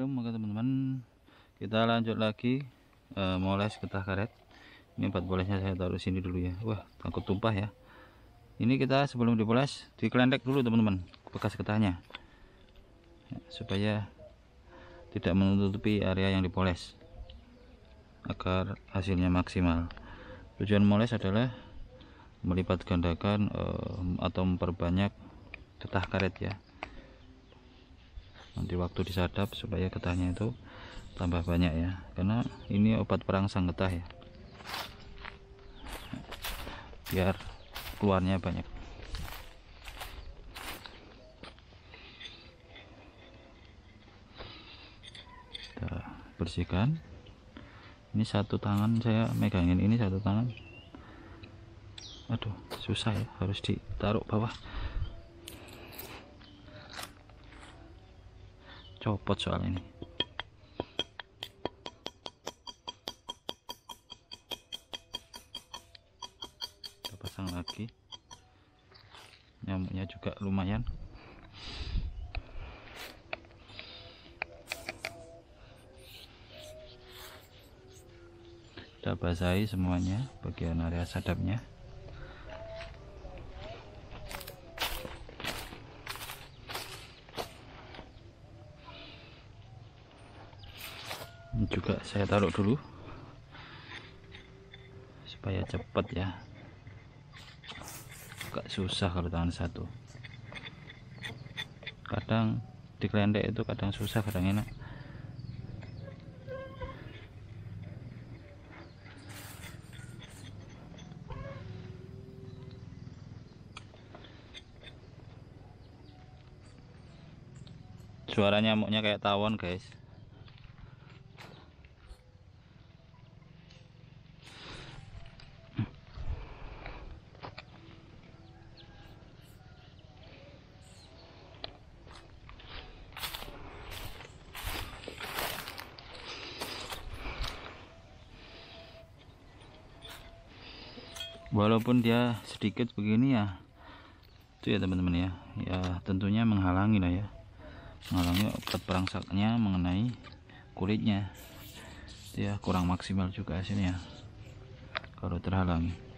Assalamualaikum maka teman-teman kita lanjut lagi e, moles getah karet ini empat bolesnya saya taruh sini dulu ya wah takut tumpah ya ini kita sebelum dipoles dikelendek dulu teman-teman bekas getahnya ya, supaya tidak menutupi area yang dipoles agar hasilnya maksimal tujuan moles adalah melipat gandakan e, atau memperbanyak getah karet ya nanti waktu disadap supaya getahnya itu tambah banyak ya karena ini obat perangsang getah ya biar keluarnya banyak kita bersihkan ini satu tangan saya megangin ini satu tangan aduh susah ya harus ditaruh bawah copot soal ini kita pasang lagi nyamuknya juga lumayan kita basahi semuanya bagian area sadapnya juga saya taruh dulu supaya cepat ya agak susah kalau tangan satu kadang di klendek itu kadang susah kadang enak suaranya nyamuknya kayak tawon guys walaupun dia sedikit begini ya itu ya teman-teman ya ya tentunya menghalangi lah ya menghalangi obat perangsaknya mengenai kulitnya ya kurang maksimal juga hasilnya kalau terhalangi